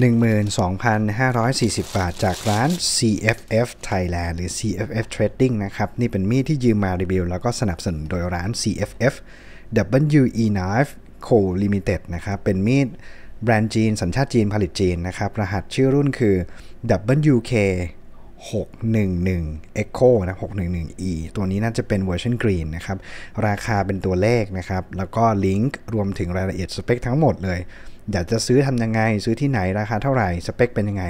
12,540 บาท จากร้าน CFF Thailand หรือ CFF Trading นะครับนี่เป็นมีดที่ยืมมารีวิว แล้วก็สนับสนุนโดยร้าน CFF WE Knife Co Limited นะครับ เป็นมีดแบรนด์จีน สัญชาติจีนผลิตจีนนะครับรหัสชื่อรุ่นคือ WK 611 Echo นะ 611 E ตัวนี้น่าจะเป็นเวอร์ชันกรีนนะครับ ราคาเป็นตัวเลขนะครับ แล้วก็ลิงก์รวมถึงรายละเอียดสเปคทั้งหมดเลยอยากจะซื้อทำยังไงซื้อที่ไหน ราคาเท่าไหร่สเปคเป็นยังไง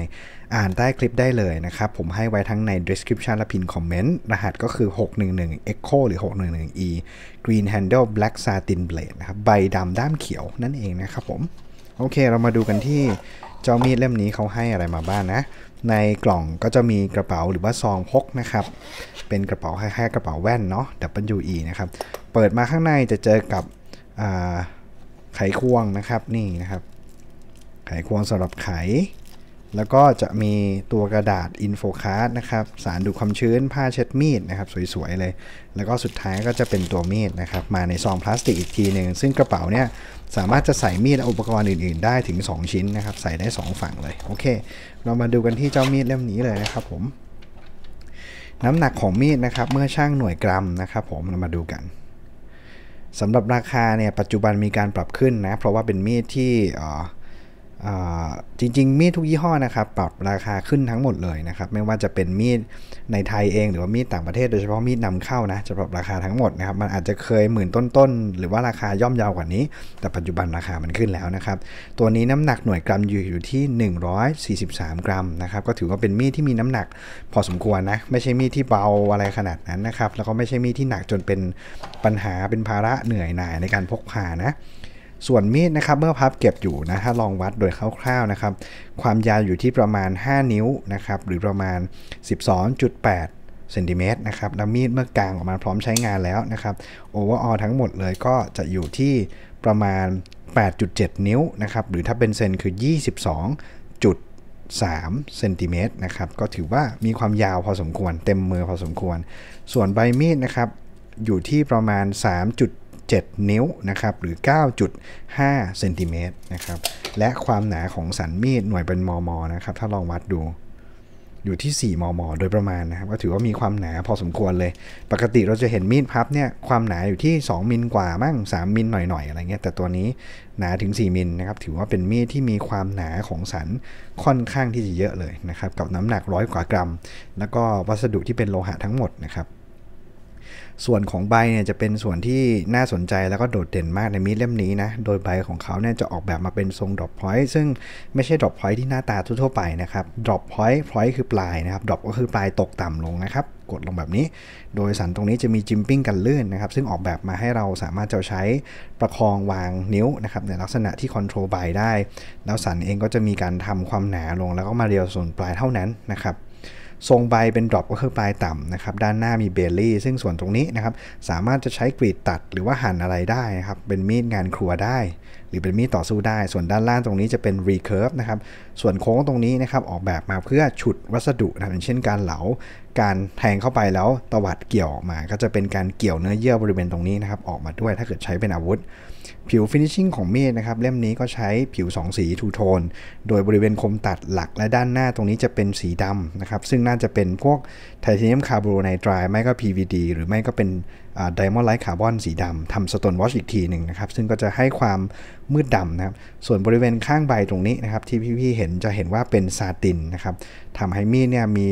อ่านใต้คลิปได้เลยนะครับ ผมให้ไว้ทั้งใน description และพินคอมเมนต์ รหัสก็คือ 611 Echo หรือ611 E Green Handle Black Satin Blade นะครับใบดำด้ามเขียวนั่นเองนะครับผม โอเคเรามาดูกันที่เจ้ามีดเล่มนี้เขาให้อะไรมาบ้างนนะ ในกล่องก็จะมีกระเป๋าหรือว่าซองพกนะครับ เป็นกระเป๋าคล้ายๆกระเป๋าแว่นเนาะ WE นะครับเปิดมาข้างในจะเจอกับไขควงนะครับนี่นะครับไขควงสำหรับไข แล้วก็จะมีตัวกระดาษอินโฟคาร์ดนะครับสารดูดความชื้น ผ้าเช็ดมีดนะครับสวยๆเลย แล้วก็สุดท้ายก็จะเป็นตัวมีดนะครับมาในซองพลาสติกอีกทีหนึ่งซึ่งกระเป๋าเนี่ยสามารถจะใส่มีดและอุปกรณ์อื่นๆ ได้ถึง 2 ชิ้นนะครับ ใส่ได้ 2 ฝั่งเลยโอเค เรามาดูกันที่เจ้ามีดเล่มนี้เลยนะครับผมน้ำหนักของมีดนะครับเมื่อช่างหน่วยกรัมนะครับ ผมเรามาดูกันสำหรับราคาเนี่ยปัจจุบันมีการปรับขึ้นนะ เพราะว่าเป็นมีดที่จริง ๆ มีดทุกยี่ห้อนะครับ ปรับราคาขึ้นทั้งหมดเลยนะครับไม่ว่าจะเป็นมีดในไทยเอง หรือว่ามีดต่างประเทศโดยเฉพาะมีดนำเข้านะ จะปรับราคาทั้งหมดนะครับ มันอาจจะเคยหมื่นต้นๆหรือว่าราคาย่อมเยาวกว่านี้ แต่ปัจจุบันราคามันขึ้นแล้วนะครับ ตัวนี้น้ำหนักหน่วยกรัมอยู่อยู่ที่ 143 กรัมนะครับก็ถือว่าเป็นมีดที่มีน้ำหนักพอสมควรนะไม่ใช่มีดที่เบาอะไรขนาดนั้นนะครับแล้วก็ไม่ใช่มีดที่หนักจนเป็นปัญหาเป็นภาระเหนื่อยหน่ายในการพกพานะส่วนมีดนะครับเมื่อพับเก็บอยู่นะถ้าลองวัดโดยคร่าวๆนะครับความยาวอยู่ที่ประมาณ 5 นิ้วนะครับหรือประมาณ 12.8เซนติเมตรนะครับแล้วมีดเมื่อกลางออกมาพร้อมใช้งานแล้วนะครับโอเวอร์ออทั้งหมดเลยก็จะอยู่ที่ประมาณ 8.7 นิ้วนะครับหรือถ้าเป็นเซนคือ 2 2 3เซนติเมตรนะครับก็ถือว่ามีความยาวพอสมควรเต็มมือพอสมควร ส่วนใบมีดนะครับอยู่ที่ประมาณ7 นิ้วนะครับหรือ9.5เซนติเมตรนะครับและความหนาของสันมีดหน่วยเป็นมมนะครับถ้าลองวัดดูอยู่ที่ 4 มมโดยประมาณนะครับก็ถือว่ามีความหนาพอสมควรเลย ปกติเราจะเห็นมีดพับเนี่ยความหนาอยู่ที่ 2มิลกว่ามั่ง3มิลหน่อยๆอะไรเงี้ยแต่ตัวนี้หนาถึง 4มิลนะครับถือว่าเป็นมีดที่มีความหนาของสันค่อนข้างที่จะเยอะเลยนะครับกับน้ำหนักร้อยกว่ากรัม แล้วก็วัสดุที่เป็นโลหะทั้งหมดนะครับส่วนของใบเนี่ยจะเป็นส่วนที่น่าสนใจแล้วก็โดดเด่นมากในมีดเล่มนี้นะ โดยใบของเขาเนี่ยจะออกแบบมาเป็นทรงดรอปพอยต์ซึ่งไม่ใช่ดรอปพอยต์ที่หน้าตาทั่วไปนะครับ ดรอปพอยต์พอยต์คือปลายนะครับ ดรอปก็คือปลายตกต่ำลงนะครับ กดลงแบบนี้ โดยสันตรงนี้จะมีจิมปิ้งกันลื่นนะครับ ซึ่งออกแบบมาให้เราสามารถจะใช้ประคองวางนิ้วนะครับในลักษณะที่คอนโทรลใบได้ แล้วสันเองก็จะมีการทำความหนาลง แล้วก็มาเรียวส่วนปลายเท่านั้นนะครับทรงใบเป็นดรอปก็คือปลายต่ำนะครับด้านหน้ามีเบลลี่ ซึ่งส่วนตรงนี้นะครับสามารถจะใช้กรีดตัดหรือว่าหั่นอะไรได้นะครับ เป็นมีดงานครัวได้หรือเป็นมีดต่อสู้ได้ ส่วนด้านล่างตรงนี้จะเป็น recurve นะครับส่วนโค้งตรงนี้นะครับออกแบบมาเพื่อฉุดวัสดุนะครับเช่นการเหลาการแทงเข้าไปแล้วตวัดเกี่ยวออกมาก็จะเป็นการเกี่ยวเนื้อเยื่อบริเวณตรงนี้นะครับออกมาด้วยถ้าเกิดใช้เป็นอาวุธ ผิว finishing ของมีดนะครับเล่มนี้ก็ใช้ผิว 2 สีทูโทนโดยบริเวณคมตัดหลักและด้านหน้าตรงนี้จะเป็นสีดำนะครับซึ่งน่าจะเป็นพวกไทเทเนียมคาร์บอไนไตรด์ไม่ก็ PVD หรือไม่ก็เป็นไดมอนด์ไลท์คาร์บอนสีดำทำสโตนวอชอีกทีหนึ่งนะครับ ซึ่งก็จะให้ความมืดดำนะครับ ส่วนบริเวณข้างใบตรงนี้นะครับ ที่พี่ๆเห็นจะเห็นว่าเป็นซาตินนะครับทำให้มีดเนี่ยมี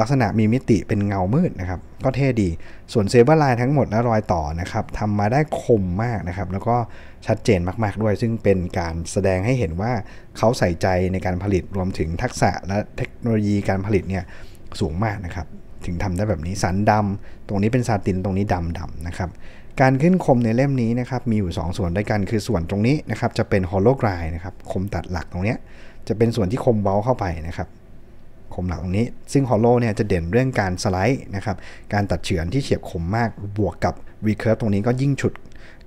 ลักษณะมีมิติเป็นเงามืดนะครับ ก็เท่ดีส่วนเซเบอร์ไลน์ทั้งหมดและรอยต่อนะครับทำมาได้คมมากนะครับ แล้วก็ชัดเจนมาก ๆด้วย ซึ่งเป็นการแสดงให้เห็นว่าเขาใส่ใจในการผลิตรวมถึงทักษะและเทคโนโลยีการผลิตเนี่ยสูงมากนะครับถึงทำได้แบบนี้สันดำ ตรงนี้เป็นซาตินตรงนี้ดำดำนะครับการขึ้นคมในเล่มนี้นะครับมีอยู่ 2 ส่วนด้วยกันคือส่วนตรงนี้นะครับจะเป็นฮอลโลกรายนะครับ คมตัดหลักตรงนี้ จะเป็นส่วนที่คมเบลเข้าไปนะครับคมหลักตรงนี้ ซึ่งฮอลโลเนี่ยจะเด่นเรื่องการสไลด์นะครับการตัดเฉือนที่เฉียบคมมากบวกกับรีเคิร์ฟตรงนี้ก็ยิ่งฉุด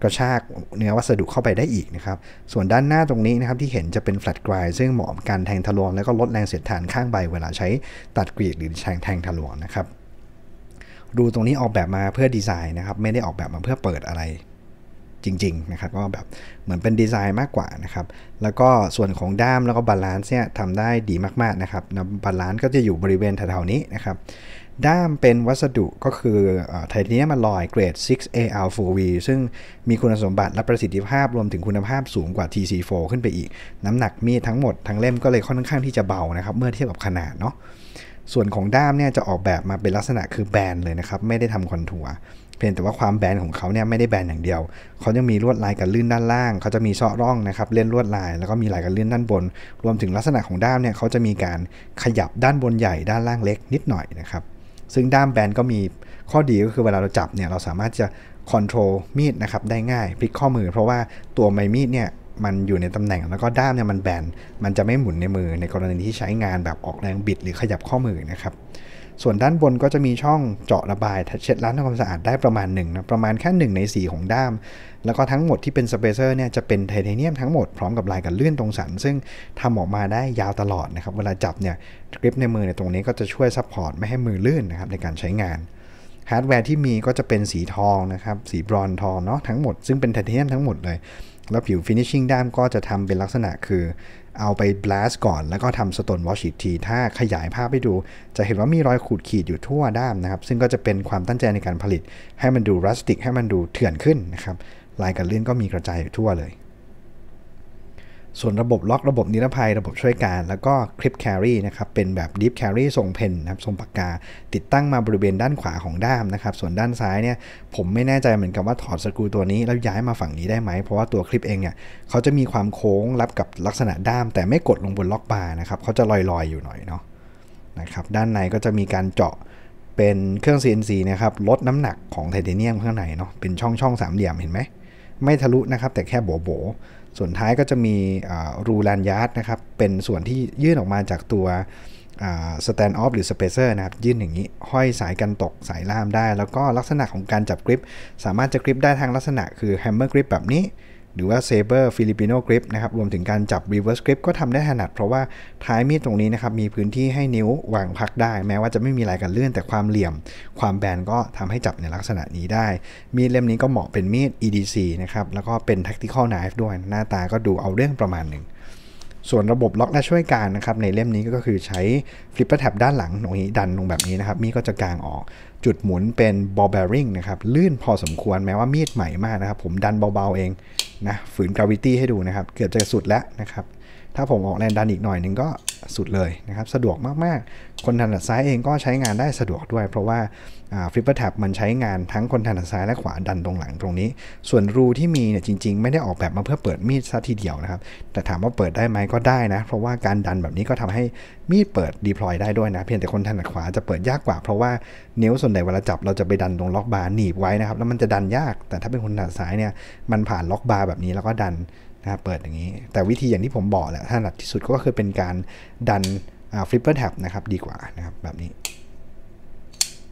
กระชากเนื้อวัสดุเข้าไปได้อีกนะครับ ส่วนด้านหน้าตรงนี้นะครับที่เห็นจะเป็นแฟลตกรายซึ่งเหมาะกับการแทงทะลวงแล้วก็ลดแรงเสียดทานข้างใบเวลาใช้ตัดกรีดหรือแทงทะลวงนะครับรูตรงนี้ออกแบบมาเพื่อดีไซน์นะครับ ไม่ได้ออกแบบมาเพื่อเปิดอะไรจริงๆนะครับก็แบบเหมือนเป็นดีไซน์มากกว่านะครับ แล้วก็ส่วนของด้ามแล้วก็บาลานซ์เนี่ยทำได้ดีมากๆนะครับบาลานซ์ก็จะอยู่บริเวณแถวๆนี้นะครับด้ามเป็นวัสดุก็คือไทเทเนียมอลลอยเกรด 6Al4V ซึ่งมีคุณสมบัติและประสิทธิภาพ รวมถึงคุณภาพสูงกว่า TC4 ขึ้นไปอีก น้ำหนักมีดทั้งหมด ทั้งเล่มก็เลยค่อนข้างที่จะเบานะครับเมื่อเทียบกับขนาดเนาะ ส่วนของด้ามเนี่ยจะออกแบบมาเป็นลักษณะคือแบนเลยนะครับ ไม่ได้ทำคอนทัวร์ เพียงแต่ว่าความแบนของเขาเนี่ยไม่ได้แบนอย่างเดียว เขายังมีลวดลายกันลื่นด้านล่างเขาจะมีเซาะร่องนะครับเล่นลวดลาย แล้วก็มีลายกันลื่นด้านบน รวมถึงลักษณะของด้ามเนี่ยเขาจะมีการขยับด้านบนใหญ่ด้านล่างเล็กนิดหน่อยนะครับซึ่งด้ามแบนก็มีข้อดีก็คือเวลาเราจับเนี่ยเราสามารถจะคอนโทรลมีดนะครับได้ง่ายพลิกข้อมือเพราะว่าตัวไม้มีดเนี่ยมันอยู่ในตำแหน่งแล้วก็ด้ามเนี่ยมันแบนมันจะไม่หมุนในมือในกรณีที่ใช้งานแบบออกแรงบิดหรือขยับข้อมือนะครับส่วนด้านบนก็จะมีช่องเจาะระบายเช็ดล้างทำความสะอาดได้ประมาณ1นะประมาณแค่ 1 ใน4ของด้าม แล้วก็ทั้งหมดที่เป็นสเปเซอร์เนี่ยจะเป็นไทเทเนียมทั้งหมดพร้อมกับลายกันเลื่อนตรงสัน ซึ่งทำออกมาได้ยาวตลอดนะครับเวลาจับเนี่ยกริปในมือในตรงนี้ก็จะช่วยซัพพอร์ตไม่ให้มือลื่นนะครับในการใช้งาน ฮาร์ดแวร์ที่มีก็จะเป็นสีทองนะครับสีบรอนทองเนาะทั้งหมด ซึ่งเป็นไทเทเนียมทั้งหมดเลยแล้วผิวฟินิชชิ่งด้ามก็จะทำเป็นลักษณะคือเอาไป blast ก่อนแล้วก็ทำ stone wash อีกที ถ้าขยายภาพไปดู จะเห็นว่ามีรอยขูดขีดอยู่ทั่วด้ามนะครับ ซึ่งก็จะเป็นความตั้งใจในการผลิต ให้มันดูรัสติกให้มันดูเถื่อนขึ้นนะครับลายกันเลื่อนก็มีกระจายอยู่ทั่วเลยส่วนระบบล็อกระบบนิรภัยระบบช่วยการ แล้วก็คลิปแครีนะครับ เป็นแบบดิฟแครีทรงเพนนะครับทรงปากกา ติดตั้งมาบริเวณด้านขวาของด้ามนะครับ ส่วนด้านซ้ายเนี่ย ผมไม่แน่ใจเหมือนกันว่าถอดสกรูตัวนี้แล้วย้ายมาฝั่งนี้ได้ไหม เพราะว่าตัวคลิปเองเนี่ยเขาจะมีความโค้งรับกับลักษณะด้าม แต่ไม่กดลงบนล็อกบาร์นะครับเขาจะลอยๆอยู่หน่อยเนาะนะครับด้านในก็จะมีการเจาะเป็นเครื่อง CNC นะครับลดน้ำหนักของไทเทเนียมข้างในเนาะเป็นช่องช่องสามเหลี่ยมเห็นไหมไม่ทะลุนะครับแต่แค่โบ๋โบส่วนท้ายก็จะมีรูแลนยาร์ดนะครับ เป็นส่วนที่ยื่นออกมาจากตัวสแตนด์ออฟหรือสเปเซอร์นะครับ ยื่นอย่างนี้ ห้อยสายกันตก สายล่ามได้ แล้วก็ลักษณะของการจับกริป สามารถจะกริปได้ทางลักษณะคือแฮมเมอร์กริปแบบนี้หรือว่า Saber Filipino Grip นะครับรวมถึงการจับ Reverse Grip ก็ทำได้ถนัดเพราะว่าท้ายมีดตรงนี้นะครับมีพื้นที่ให้นิ้ววางพักได้แม้ว่าจะไม่มีลายกันเลื่อนแต่ความเหลี่ยม ความแบนก็ทำให้จับในลักษณะนี้ได้ มีดเล่มนี้ก็เหมาะเป็นมีด EDC นะครับแล้วก็เป็น tactical knife ด้วยหน้าตาก็ดูเอาเรื่องประมาณหนึ่งส่วนระบบล็อกและช่วยการนะครับในเล่มนี้ก็คือใช้ flipper tab ด้านหลังตรงนี้ดันลงแบบนี้นะครับ มีก็จะกางออกจุดหมุนเป็นบอลเบริงนะครับลื่นพอสมควรแม้ว่ามีดใหม่มากนะครับ ผมดันเบาๆเองนะฝืนกราวิตี้ให้ดูนะครับ เกือบจะสุดแล้วนะครับ ถ้าผมออกแรงดันอีกหน่อยนึงก็สุดเลยนะครับ สะดวกมากๆคนถนัดซ้ายเองก็ใช้งานได้สะดวกด้วย เพราะว่าฟลิปเปอร์แท็บมันใช้งานทั้งคนถนัดซ้ายและขวาดันตรงหลังตรงนี้ ส่วนรูที่มีเนี่ยจริง ๆ ไม่ได้ออกแบบมาเพื่อเปิดมีดซะทีเดียวนะครับแต่ถามว่าเปิดได้ไหมก็ได้นะ เพราะว่าการดันแบบนี้ก็ทำให้มีดเปิดดีพลอยได้ด้วยนะ เพียงแต่คนถนัดขวาจะเปิดยากกว่า เพราะว่านิ้วส่วนใหญ่เวลาจับเราจะไปดันตรงล็อกบาร์หนีบไว้นะครับแล้วมันจะดันยาก แต่ถ้าเป็นคนถนัดซ้ายเนี่ยมันผ่านล็อกบาร์แบบนี้แล้วก็ดันนะเปิดอย่างนี้ แต่วิธีอย่างที่ผมบอกแหละถนัดที่สุดก็คือเป็นการดันฟลิปเปอร์แท็บนะครับ ดีกว่า นะครับ แบบนี้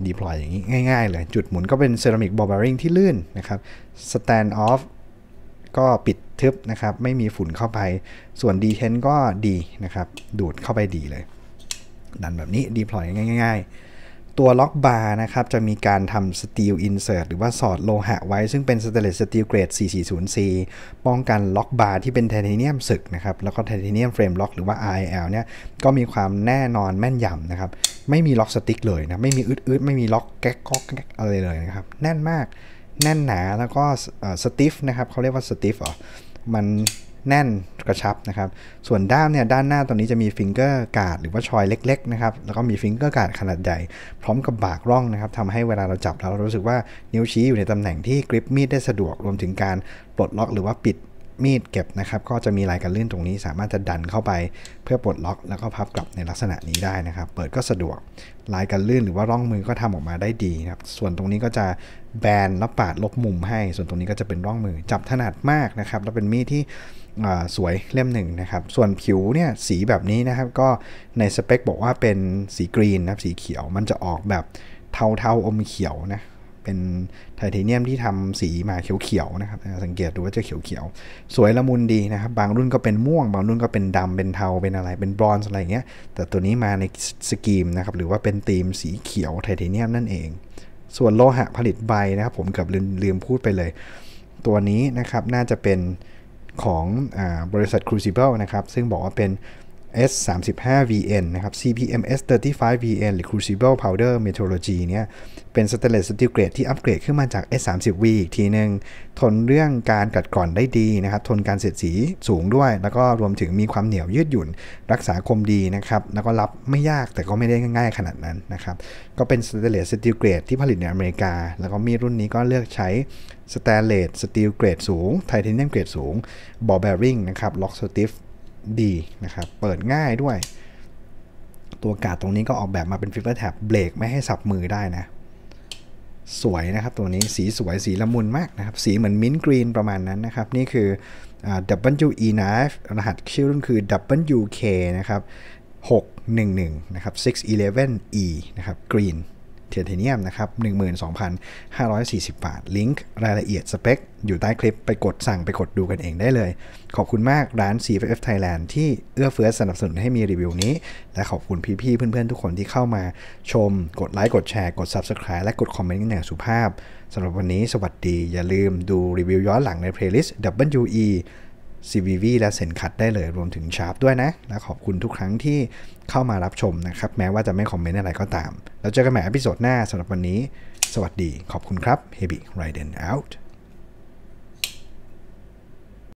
ดีพลอยอย่างนี้ ง่าย ๆ เลย จุดหมุนก็เป็นเซรามิกบอเบอริงที่ลื่นนะครับสแตนด์ออฟก็ปิดทึบ นะครับ ไม่มีฝุ่นเข้าไป ส่วนดีเทนก็ดีนะครับ ดูดเข้าไปดีเลย ดันแบบนี้ดีพลอยง่าย ๆตัวล็อกบาร์นะครับ จะมีการทำสตีลอินเสิร์ตหรือว่า สอดโลหะไว้ซึ่งเป็นสเตเลสสตีลเกรด 440C ป้องกันล็อกบาร์ที่เป็นไทเทเนียมสึกนะครับ แล้วก็ไทเทเนียมเฟรมล็อกหรือว่า RIL เนี่ยก็มีความแน่นอนแม่นยำนะครับ ไม่มีล็อกสติ๊กเลยนะไม่มีอึดๆ ไม่มีล็อกแก๊กก๊อกแก๊กอะไรเลยนะครับ แน่นมาก แน่นหนาแล้วก็สติฟนะครับเขาเรียกว่าสติฟเหรอมันแน่นกระชับนะครับ ส่วนด้ามเนี่ยด้านหน้าตรงนี้จะมีฟิงเกอร์การ์ดหรือว่าชอยเล็กๆนะครับ แล้วก็มีฟิงเกอร์การ์ดขนาดใหญ่ พร้อมกับบากร่องนะครับทำให้เวลาเราจับ แล้วเรารู้สึกว่านิ้วชี้อยู่ในตำแหน่งที่กริปมีดได้สะดวก รวมถึงการปลดล็อกหรือว่าปิดมีดเก็บนะครับ ก็จะมีลายกันลื่นตรงนี้สามารถจะดันเข้าไปเพื่อปลดล็อก แล้วก็พับกลับในลักษณะนี้ได้นะครับ เปิดก็สะดวกลายกันลื่นหรือว่าร่องมือก็ทำออกมาได้ดีนะครับ ส่วนตรงนี้ก็จะแบนแลวปาดลบมุมให้ ส่วนตรงนี้ก็จะเป็นร่องมือจับถนัดมากนะครับแล้วเป็นมีดที่สวยเล่มหนึ่งนะครับ ส่วนผิวเนี่ยสีแบบนี้นะครับก็ในสเปคบอกว่าเป็นสีกรีนนะครับสีเขียวมันจะออกแบบเทาๆอมเขียวนะเป็นไทเทเนียมที่ทำสีมาเขียวๆนะครับสังเกตดูว่าจะเขียวๆสวยละมุนดีนะครับบางรุ่นก็เป็นม่วงบางรุ่นก็เป็นดำเป็นเทาเป็นอะไรเป็นบรอนซ์อะไรเงี้ยแต่ตัวนี้มาในสกีมนะครับหรือว่าเป็นธีมสีเขียว ไทเทเนียมนั่นเอง ส่วนโลหะผลิตใบนะครับผมเกือบลืมลืมพูดไปเลย ตัวนี้นะครับน่าจะเป็นของอบริษัท Crucible นะครับซึ่งบอกว่าเป็น S35VN นะครับ CPM S35VN หรือ Crucible Powder Metallurgy เนี่ย เป็นสเตเลสสตีลเกรดที่อัปเกรดขึ้นมาจาก S30V อีกทีหนึ่งทนเรื่องการกัดกร่อนได้ดีนะครับ ทนการเสียดสีสูงด้วย แล้วก็รวมถึงมีความเหนียวยืดหยุ่น รักษาคมดีนะครับ แล้วก็รับไม่ยากแต่ก็ไม่ได้ง่ายขนาดนั้นนะครับ ก็เป็นสเตเลสสตีลเกรดที่ผลิตในอเมริกา แล้วก็มีรุ่นนี้ก็เลือกใช้สแตนเลสสตีลเกรดสูงไทเทเนียมเกรดสูงบอลแบริ่งนะครับล็อกสติฟดีนะครับ เปิดง่ายด้วย ตัวกาดตรงนี้ก็ออกแบบมาเป็นฟิเบอร์แท็บเบรกไม่ให้สับมือได้นะ สวยนะครับ ตัวนี้สีสวยสีละมุนมากนะครับ สีเหมือนมิ้นกรีนประมาณนั้นนะครับ นี่คือ WE knife รหัสชื่อรุ่นคือ WK นะครับ611นะครับ 611E นะครับ green เทเทเนียมนะครับ 12,540 บาท ลิงก์รายละเอียดสเปค อยู่ใต้คลิปไปกดสั่งไปกดดูกันเองได้เลย ขอบคุณมากร้าน CFF Thailand ที่เอื้อเฟื้อสนับสนุนให้มีรีวิวนี้ และขอบคุณพี่ๆเพื่อนๆทุกคนที่เข้ามาชมกดไลค์ กดแชร์ กด Subscribe และกดคอมเมนต์กันอย่างสุภาพ สำหรับวันนี้สวัสดี อย่าลืมดูรีวิวย้อนหลังในเพลย์ลิสต์ WE CVV และเซนคัตได้เลยรวมถึงชาร์ปด้วยนะ และขอบคุณทุกครั้งที่เข้ามารับชมนะครับ แม้ว่าจะไม่คอมเมนต์อะไรก็ตาม แล้วเจอกันใหม่อพิโซดหน้าสำหรับวันนี้สวัสดีขอบคุณครับ h e b i r i d e n out